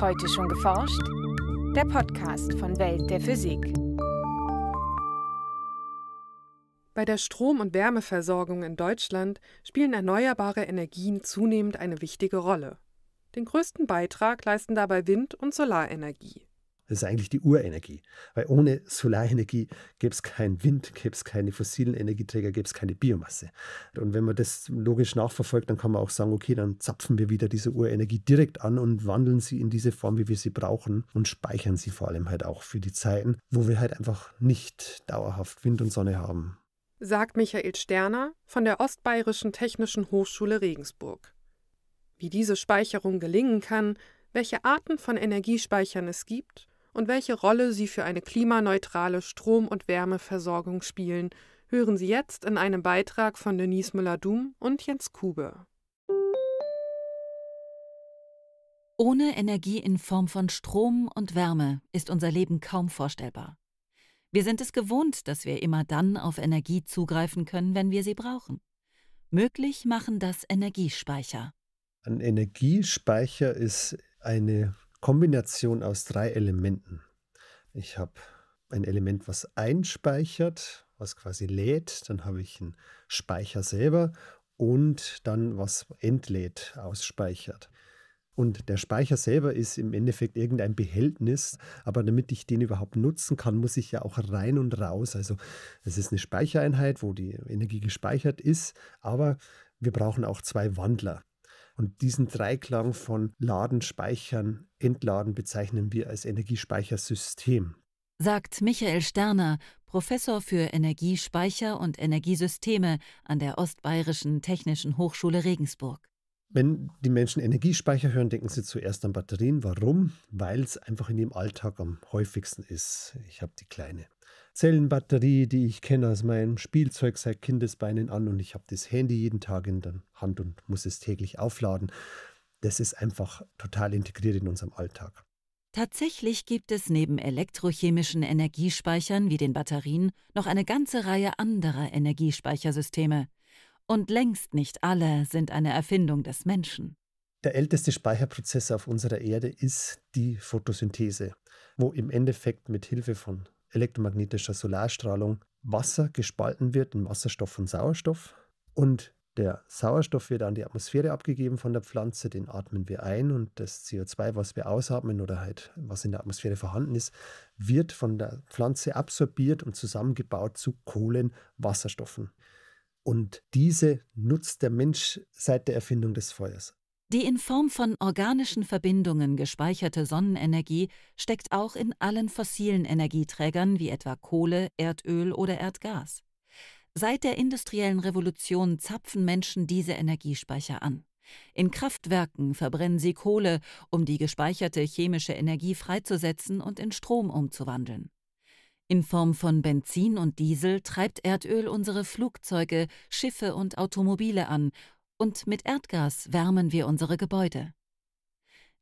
Heute schon geforscht? Der Podcast von Welt der Physik. Bei der Strom- und Wärmeversorgung in Deutschland spielen erneuerbare Energien zunehmend eine wichtige Rolle. Den größten Beitrag leisten dabei Wind- und Solarenergie. Das ist eigentlich die Urenergie. Weil ohne Solarenergie gäbe es keinen Wind, gäbe es keine fossilen Energieträger, gäbe es keine Biomasse. Und wenn man das logisch nachverfolgt, dann kann man auch sagen, okay, dann zapfen wir wieder diese Urenergie direkt an und wandeln sie in diese Form, wie wir sie brauchen und speichern sie vor allem halt auch für die Zeiten, wo wir halt einfach nicht dauerhaft Wind und Sonne haben. Sagt Michael Sterner von der Ostbayerischen Technischen Hochschule Regensburg. Wie diese Speicherung gelingen kann, welche Arten von Energiespeichern es gibt und welche Rolle sie für eine klimaneutrale Strom- und Wärmeversorgung spielen, hören Sie jetzt in einem Beitrag von Denise Müller-Dum und Jens Kube. Ohne Energie in Form von Strom und Wärme ist unser Leben kaum vorstellbar. Wir sind es gewohnt, dass wir immer dann auf Energie zugreifen können, wenn wir sie brauchen. Möglich machen das Energiespeicher. Ein Energiespeicher ist eine Kombination aus drei Elementen. Ich habe ein Element, was einspeichert, was quasi lädt, dann habe ich einen Speicher selber und dann was entlädt, ausspeichert. Und der Speicher selber ist im Endeffekt irgendein Behältnis, aber damit ich den überhaupt nutzen kann, muss ich ja auch rein und raus. Also es ist eine Speichereinheit, wo die Energie gespeichert ist, aber wir brauchen auch zwei Wandler. Und diesen Dreiklang von Laden, Speichern, Entladen bezeichnen wir als Energiespeichersystem. Sagt Michael Sterner, Professor für Energiespeicher und Energiesysteme an der Ostbayerischen Technischen Hochschule Regensburg. Wenn die Menschen Energiespeicher hören, denken sie zuerst an Batterien. Warum? Weil es einfach in ihrem Alltag am häufigsten ist. Ich habe die kleine. Zellenbatterie, die ich kenne aus meinem Spielzeug seit Kindesbeinen an und ich habe das Handy jeden Tag in der Hand und muss es täglich aufladen. Das ist einfach total integriert in unserem Alltag. Tatsächlich gibt es neben elektrochemischen Energiespeichern wie den Batterien noch eine ganze Reihe anderer Energiespeichersysteme. Und längst nicht alle sind eine Erfindung des Menschen. Der älteste Speicherprozess auf unserer Erde ist die Photosynthese, wo im Endeffekt mit Hilfe von elektromagnetischer Solarstrahlung Wasser gespalten wird in Wasserstoff und Sauerstoff. Und der Sauerstoff wird an die Atmosphäre abgegeben von der Pflanze, den atmen wir ein und das CO2, was wir ausatmen oder halt was in der Atmosphäre vorhanden ist, wird von der Pflanze absorbiert und zusammengebaut zu Kohlenwasserstoffen. Und diese nutzt der Mensch seit der Erfindung des Feuers. Die in Form von organischen Verbindungen gespeicherte Sonnenenergie steckt auch in allen fossilen Energieträgern wie etwa Kohle, Erdöl oder Erdgas. Seit der industriellen Revolution zapfen Menschen diese Energiespeicher an. In Kraftwerken verbrennen sie Kohle, um die gespeicherte chemische Energie freizusetzen und in Strom umzuwandeln. In Form von Benzin und Diesel treibt Erdöl unsere Flugzeuge, Schiffe und Automobile an und mit Erdgas wärmen wir unsere Gebäude.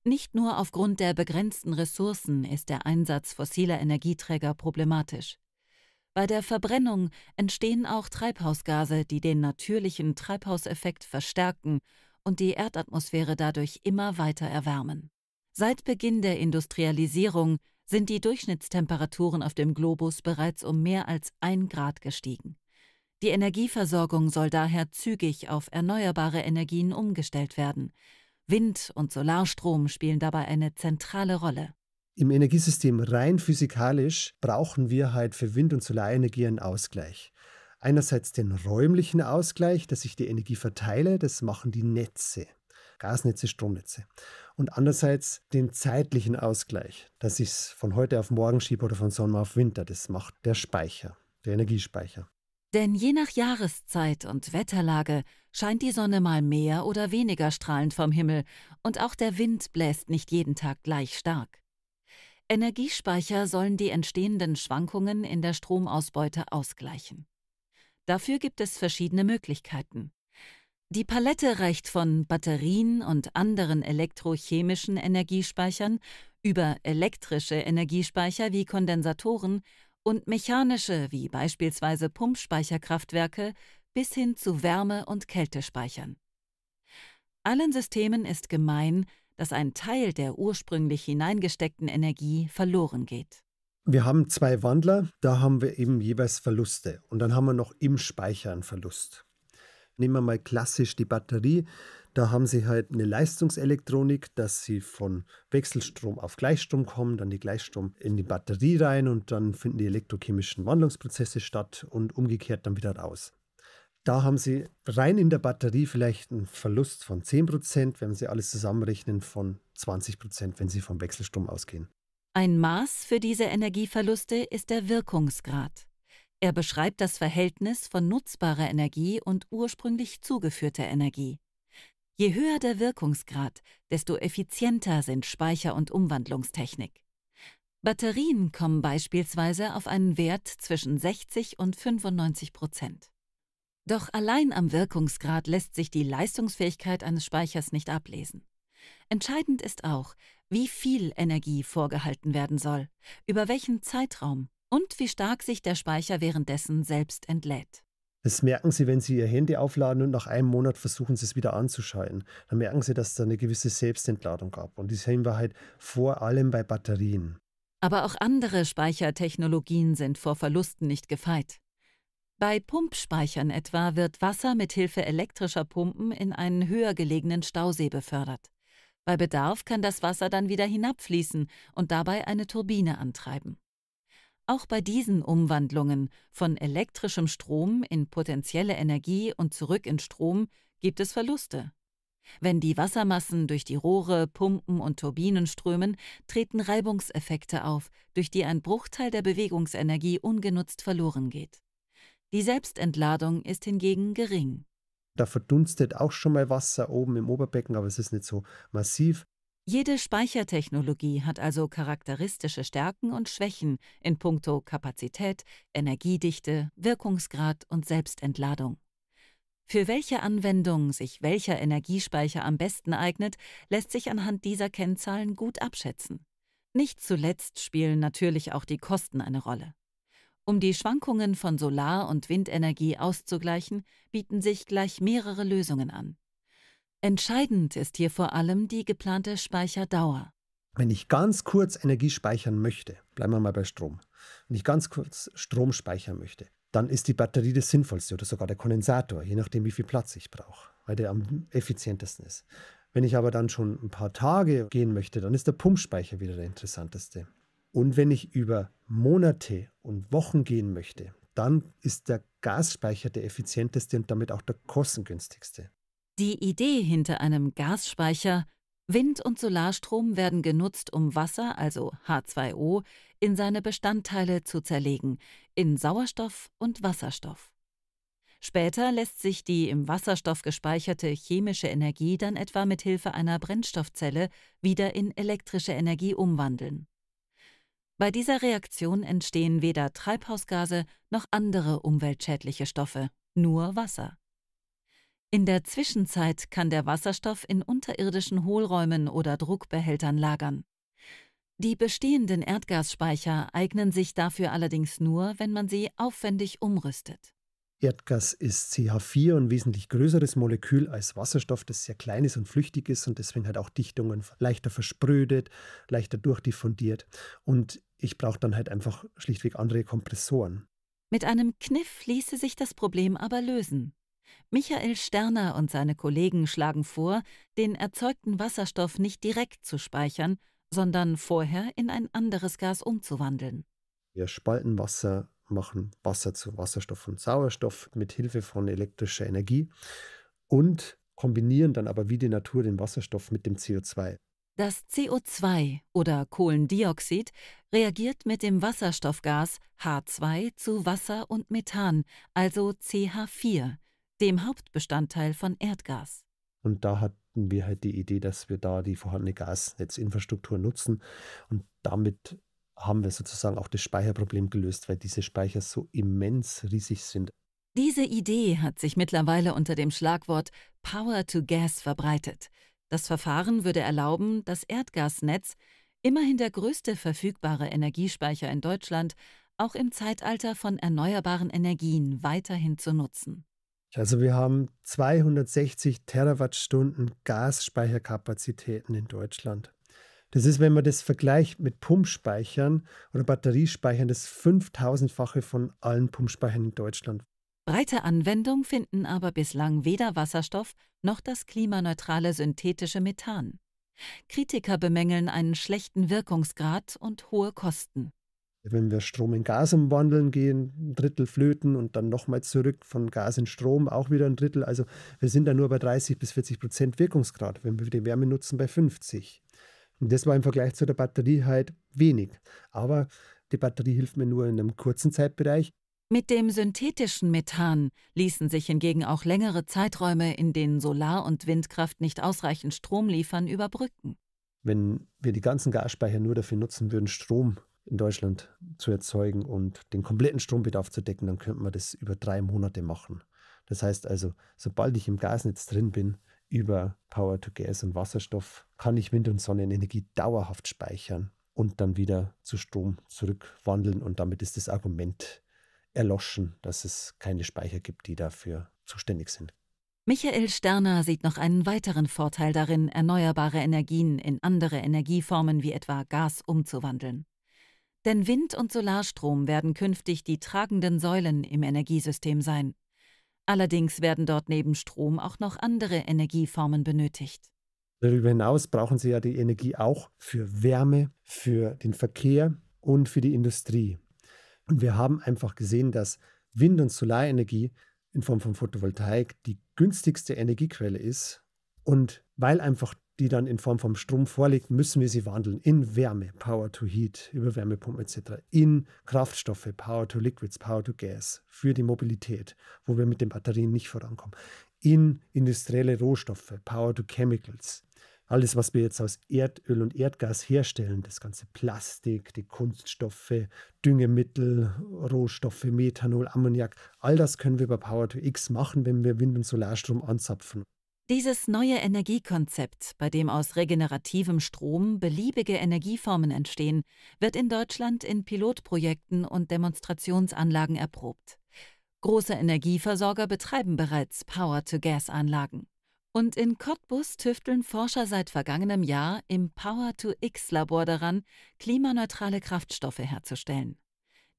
Nicht nur aufgrund der begrenzten Ressourcen ist der Einsatz fossiler Energieträger problematisch. Bei der Verbrennung entstehen auch Treibhausgase, die den natürlichen Treibhauseffekt verstärken und die Erdatmosphäre dadurch immer weiter erwärmen. Seit Beginn der Industrialisierung sind die Durchschnittstemperaturen auf dem Globus bereits um mehr als ein Grad gestiegen. Die Energieversorgung soll daher zügig auf erneuerbare Energien umgestellt werden. Wind- und Solarstrom spielen dabei eine zentrale Rolle. Im Energiesystem rein physikalisch brauchen wir halt für Wind- und Solarenergie einen Ausgleich. Einerseits den räumlichen Ausgleich, dass ich die Energie verteile, das machen die Netze. Gasnetze, Stromnetze. Und andererseits den zeitlichen Ausgleich, dass ich es von heute auf morgen schiebe oder von Sommer auf Winter. Das macht der Speicher, der Energiespeicher. Denn je nach Jahreszeit und Wetterlage scheint die Sonne mal mehr oder weniger strahlend vom Himmel und auch der Wind bläst nicht jeden Tag gleich stark. Energiespeicher sollen die entstehenden Schwankungen in der Stromausbeute ausgleichen. Dafür gibt es verschiedene Möglichkeiten. Die Palette reicht von Batterien und anderen elektrochemischen Energiespeichern über elektrische Energiespeicher wie Kondensatoren und mechanische wie beispielsweise Pumpspeicherkraftwerke bis hin zu Wärme- und Kältespeichern. Allen Systemen ist gemein, dass ein Teil der ursprünglich hineingesteckten Energie verloren geht. Wir haben zwei Wandler, da haben wir eben jeweils Verluste und dann haben wir noch im Speicher einen Verlust. Nehmen wir mal klassisch die Batterie, da haben sie halt eine Leistungselektronik, dass sie von Wechselstrom auf Gleichstrom kommen, dann die Gleichstrom in die Batterie rein und dann finden die elektrochemischen Wandlungsprozesse statt und umgekehrt dann wieder raus. Da haben sie rein in der Batterie vielleicht einen Verlust von 10%, wenn sie alles zusammenrechnen von 20%, wenn sie vom Wechselstrom ausgehen. Ein Maß für diese Energieverluste ist der Wirkungsgrad. Er beschreibt das Verhältnis von nutzbarer Energie und ursprünglich zugeführter Energie. Je höher der Wirkungsgrad, desto effizienter sind Speicher- und Umwandlungstechnik. Batterien kommen beispielsweise auf einen Wert zwischen 60 und 95 Prozent. Doch allein am Wirkungsgrad lässt sich die Leistungsfähigkeit eines Speichers nicht ablesen. Entscheidend ist auch, wie viel Energie vorgehalten werden soll, über welchen Zeitraum und wie stark sich der Speicher währenddessen selbst entlädt. Das merken Sie, wenn Sie Ihr Handy aufladen und nach einem Monat versuchen Sie es wieder anzuschalten. Dann merken Sie, dass es eine gewisse Selbstentladung gab. Und die sehen wir halt vor allem bei Batterien. Aber auch andere Speichertechnologien sind vor Verlusten nicht gefeit. Bei Pumpspeichern etwa wird Wasser mithilfe elektrischer Pumpen in einen höher gelegenen Stausee befördert. Bei Bedarf kann das Wasser dann wieder hinabfließen und dabei eine Turbine antreiben. Auch bei diesen Umwandlungen von elektrischem Strom in potenzielle Energie und zurück in Strom gibt es Verluste. Wenn die Wassermassen durch die Rohre, Pumpen und Turbinen strömen, treten Reibungseffekte auf, durch die ein Bruchteil der Bewegungsenergie ungenutzt verloren geht. Die Selbstentladung ist hingegen gering. Da verdunstet auch schon mal Wasser oben im Oberbecken, aber es ist nicht so massiv. Jede Speichertechnologie hat also charakteristische Stärken und Schwächen in puncto Kapazität, Energiedichte, Wirkungsgrad und Selbstentladung. Für welche Anwendung sich welcher Energiespeicher am besten eignet, lässt sich anhand dieser Kennzahlen gut abschätzen. Nicht zuletzt spielen natürlich auch die Kosten eine Rolle. Um die Schwankungen von Solar- und Windenergie auszugleichen, bieten sich gleich mehrere Lösungen an. Entscheidend ist hier vor allem die geplante Speicherdauer. Wenn ich ganz kurz Energie speichern möchte, bleiben wir mal bei Strom, wenn ich ganz kurz Strom speichern möchte, dann ist die Batterie das Sinnvollste oder sogar der Kondensator, je nachdem, wie viel Platz ich brauche, weil der am effizientesten ist. Wenn ich aber dann schon ein paar Tage gehen möchte, dann ist der Pumpspeicher wieder der interessanteste. Und wenn ich über Monate und Wochen gehen möchte, dann ist der Gasspeicher der effizienteste und damit auch der kostengünstigste. Die Idee hinter einem Gasspeicher Wind- und Solarstrom werden genutzt, um Wasser, also H2O, in seine Bestandteile zu zerlegen, in Sauerstoff und Wasserstoff. Später lässt sich die im Wasserstoff gespeicherte chemische Energie dann etwa mit Hilfe einer Brennstoffzelle wieder in elektrische Energie umwandeln. Bei dieser Reaktion entstehen weder Treibhausgase noch andere umweltschädliche Stoffe, nur Wasser. In der Zwischenzeit kann der Wasserstoff in unterirdischen Hohlräumen oder Druckbehältern lagern. Die bestehenden Erdgasspeicher eignen sich dafür allerdings nur, wenn man sie aufwendig umrüstet. Erdgas ist CH4 ein wesentlich größeres Molekül als Wasserstoff, das sehr klein ist und flüchtig ist und deswegen halt auch Dichtungen leichter versprödet, leichter durchdiffundiert. Und ich brauche dann halt einfach schlichtweg andere Kompressoren. Mit einem Kniff ließe sich das Problem aber lösen. Michael Sterner und seine Kollegen schlagen vor, den erzeugten Wasserstoff nicht direkt zu speichern, sondern vorher in ein anderes Gas umzuwandeln. Wir spalten Wasser, machen Wasser zu Wasserstoff und Sauerstoff mit Hilfe von elektrischer Energie und kombinieren dann aber wie die Natur den Wasserstoff mit dem CO2. Das CO2 oder Kohlendioxid reagiert mit dem Wasserstoffgas H2 zu Wasser und Methan, also CH4, dem Hauptbestandteil von Erdgas. Und da hatten wir halt die Idee, dass wir da die vorhandene Gasnetzinfrastruktur nutzen und damit haben wir sozusagen auch das Speicherproblem gelöst, weil diese Speicher so immens riesig sind. Diese Idee hat sich mittlerweile unter dem Schlagwort Power to Gas verbreitet. Das Verfahren würde erlauben, das Erdgasnetz, immerhin der größte verfügbare Energiespeicher in Deutschland, auch im Zeitalter von erneuerbaren Energien weiterhin zu nutzen. Also wir haben 260 Terawattstunden Gasspeicherkapazitäten in Deutschland. Das ist, wenn man das vergleicht mit Pumpspeichern oder Batteriespeichern, das 5000-fache von allen Pumpspeichern in Deutschland. Breite Anwendung finden aber bislang weder Wasserstoff noch das klimaneutrale synthetische Methan. Kritiker bemängeln einen schlechten Wirkungsgrad und hohe Kosten wenn wir Strom in Gas umwandeln gehen, ein Drittel flöten und dann nochmal zurück von Gas in Strom, auch wieder ein Drittel. Also wir sind da nur bei 30 bis 40 Prozent Wirkungsgrad, wenn wir die Wärme nutzen bei 50. Und das war im Vergleich zu der Batterie halt wenig. Aber die Batterie hilft mir nur in einem kurzen Zeitbereich. Mit dem synthetischen Methan ließen sich hingegen auch längere Zeiträume, in denen Solar- und Windkraft nicht ausreichend Strom liefern, überbrücken. Wenn wir die ganzen Gasspeicher nur dafür nutzen würden, Strom in Deutschland zu erzeugen und den kompletten Strombedarf zu decken, dann könnte man das über drei Monate machen. Das heißt also, sobald ich im Gasnetz drin bin, über Power to Gas und Wasserstoff kann ich Wind- und Sonnenenergie dauerhaft speichern und dann wieder zu Strom zurückwandeln. Und damit ist das Argument erloschen, dass es keine Speicher gibt, die dafür zuständig sind. Michael Sterner sieht noch einen weiteren Vorteil darin, erneuerbare Energien in andere Energieformen wie etwa Gas umzuwandeln. Denn Wind und Solarstrom werden künftig die tragenden Säulen im Energiesystem sein. Allerdings werden dort neben Strom auch noch andere Energieformen benötigt. Darüber hinaus brauchen sie ja die Energie auch für Wärme, für den Verkehr und für die Industrie. Und wir haben einfach gesehen, dass Wind- und Solarenergie in Form von Photovoltaik die günstigste Energiequelle ist. Und weil einfach die dann in Form vom Strom vorliegt, müssen wir sie wandeln in Wärme, Power to Heat, über Wärmepumpen etc., in Kraftstoffe, Power to Liquids, Power to Gas, für die Mobilität, wo wir mit den Batterien nicht vorankommen, in industrielle Rohstoffe, Power to Chemicals, alles, was wir jetzt aus Erdöl und Erdgas herstellen, das ganze Plastik, die Kunststoffe, Düngemittel, Rohstoffe, Methanol, Ammoniak, all das können wir bei Power to X machen, wenn wir Wind- und Solarstrom anzapfen. Dieses neue Energiekonzept, bei dem aus regenerativem Strom beliebige Energieformen entstehen, wird in Deutschland in Pilotprojekten und Demonstrationsanlagen erprobt. Große Energieversorger betreiben bereits Power-to-Gas-Anlagen. Und in Cottbus tüfteln Forscher seit vergangenem Jahr im Power-to-X-Labor daran, klimaneutrale Kraftstoffe herzustellen.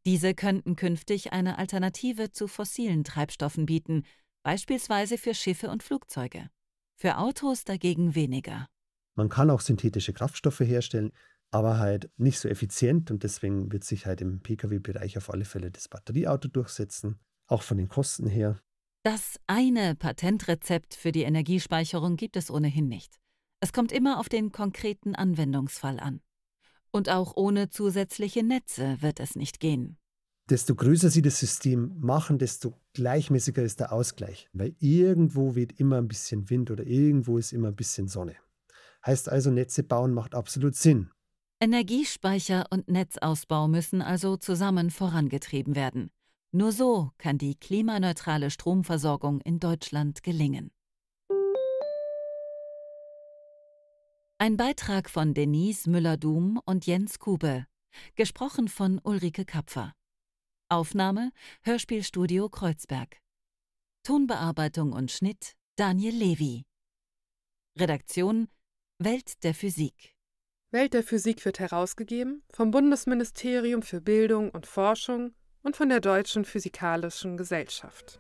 Diese könnten künftig eine Alternative zu fossilen Treibstoffen bieten, beispielsweise für Schiffe und Flugzeuge für Autos dagegen weniger. Man kann auch synthetische Kraftstoffe herstellen, aber halt nicht so effizient und deswegen wird sich halt im Pkw-Bereich auf alle Fälle das Batterieauto durchsetzen, auch von den Kosten her. Das eine Patentrezept für die Energiespeicherung gibt es ohnehin nicht. Es kommt immer auf den konkreten Anwendungsfall an. Und auch ohne zusätzliche Netze wird es nicht gehen desto größer sie das System machen, desto gleichmäßiger ist der Ausgleich. Weil irgendwo weht immer ein bisschen Wind oder irgendwo ist immer ein bisschen Sonne. Heißt also, Netze bauen macht absolut Sinn. Energiespeicher und Netzausbau müssen also zusammen vorangetrieben werden. Nur so kann die klimaneutrale Stromversorgung in Deutschland gelingen. Ein Beitrag von Denise Müller-Dum und Jens Kube. Gesprochen von Ulrike Kapfer. Aufnahme Hörspielstudio Kreuzberg. Tonbearbeitung und Schnitt Daniel Levy. Redaktion Welt der Physik. Welt der Physik wird herausgegeben vom Bundesministerium für Bildung und Forschung und von der Deutschen Physikalischen Gesellschaft.